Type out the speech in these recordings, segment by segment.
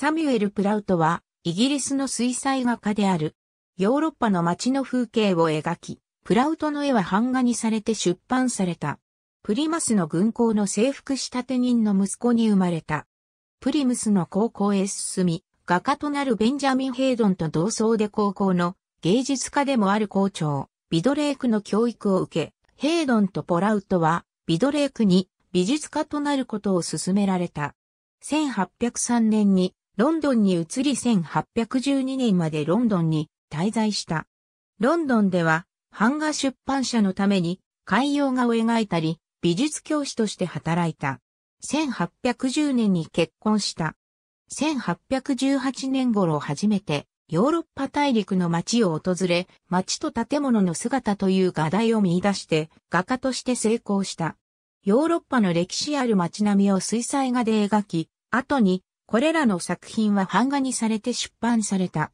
サミュエル・プラウトは、イギリスの水彩画家である。ヨーロッパの街の風景を描き、プラウトの絵は版画にされて出版された。プリマスの軍港の征服したて人の息子に生まれた。プリムスの高校へ進み、画家となるベンジャミン・ヘイドンと同窓で高校の芸術家でもある校長、ビドレークの教育を受け、ヘイドンとポラウトはビドレークに美術家となることを勧められた。1803年にロンドンに移り1812年までロンドンに滞在した。ロンドンでは、版画出版社のために海洋画を描いたり、美術教師として働いた。1810年に結婚した。1818年頃初めてヨーロッパ大陸の街を訪れ、街と建物の姿という画題を見出して画家として成功した。ヨーロッパの歴史ある街並みを水彩画で描き、後にこれらの作品は版画にされて出版された。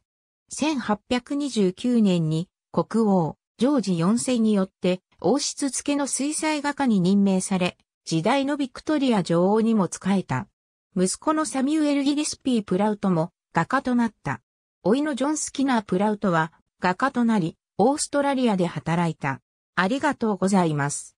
1829年に国王、ジョージ4世によって王室付けの水彩画家に任命され、時代のビクトリア女王にも仕えた。息子のサミュエル・ギリスピー・プラウトも画家となった。いのジョン・スキナー・プラウトは画家となり、オーストラリアで働いた。ありがとうございます。